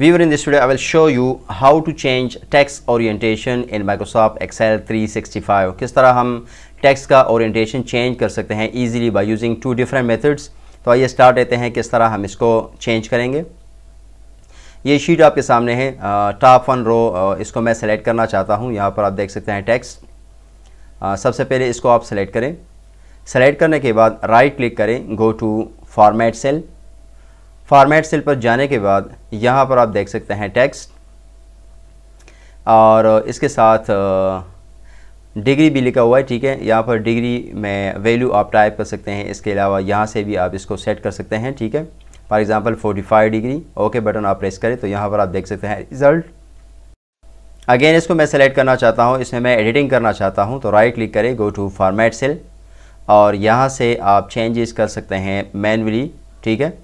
Viewer in this video I will show you how to change text orientation in Microsoft Excel 365 किस तरह हम text का orientation change कर सकते हैं easily by using two different methods तो आइए start लेते हैं किस तरह हम इसको change करेंगे ये sheet आपके सामने है top वन row इसको मैं select करना चाहता हूँ यहाँ पर आप देख सकते हैं text आ, सबसे पहले इसको आप select करें select करने के बाद right click करें go to format cell format cell पर जाने के बाद यहाँ पर आप देख सकते हैं टेक्स्ट और इसके साथ डिग्री भी लिखा हुआ है ठीक है यहाँ पर डिग्री में वैल्यू आप टाइप कर सकते हैं इसके अलावा यहाँ से भी आप इसको सेट कर सकते हैं ठीक है for example 45 degree okay button आप प्रेस करें तो यहाँ पर आप देख सकते हैं रिज़ल्ट अगेन इसको मैं सेलेक्ट करना चाहता हूँ इसमें मैं एडिटिंग करना चाहता हूँ तो राइट क्लिक करें गो टू फॉर्मेट सेल और यहाँ से आप चेंजेस कर सकते हैं मैनुअली ठीक है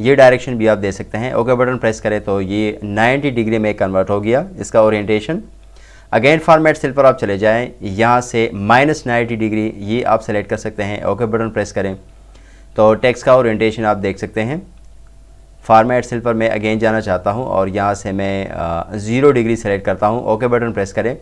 ये डायरेक्शन भी आप दे सकते हैं ओके बटन प्रेस करें तो ये 90 डिग्री में कन्वर्ट हो गया इसका ओरिएंटेशन अगेन फॉर्मेट सेल पर आप चले जाएं यहाँ से माइनस नाइन्टी डिग्री ये आप सेलेक्ट कर सकते हैं ओके बटन प्रेस करें तो टेक्स का ओरिएंटेशन आप देख सकते हैं फार्मेट सेल पर मैं अगेन जाना चाहता हूँ और यहाँ से मैं ज़ीरो डिग्री सेलेक्ट करता हूँ ओके बटन प्रेस करें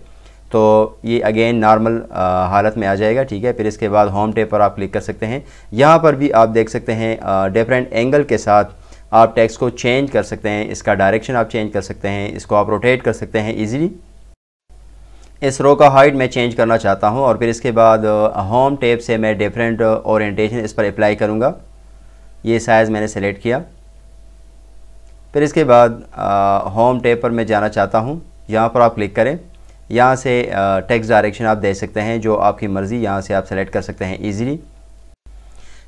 तो ये अगेन नॉर्मल uh, हालत में आ जाएगा ठीक है फिर इसके बाद होम टेप पर आप क्लिक कर सकते हैं यहाँ पर भी आप देख सकते हैं डिफरेंट uh, एंगल के साथ आप टैक्स को चेंज कर सकते हैं इसका डायरेक्शन आप चेंज कर सकते हैं इसको आप रोटेट कर सकते हैं ईजीली इस रो का हाइट मैं चेंज करना चाहता हूँ और फिर इसके बाद होम uh, टेप से मैं डिफरेंट ओरिएंटेशन इस पर अप्लाई करूँगा ये साइज़ मैंने सेलेक्ट किया फिर इसके बाद होम टेप पर मैं जाना चाहता हूँ यहाँ पर आप क्लिक करें यहाँ से टेक्स्ट डायरेक्शन आप दे सकते हैं जो आपकी मर्ज़ी यहाँ से आप सेलेक्ट कर सकते हैं ईजिली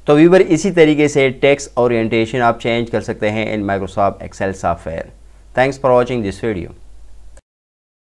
तो व्यूवर इसी तरीके से टेक्स ओरिएंटेशन आप चेंज कर सकते हैं इन Microsoft Excel software thanks for watching this video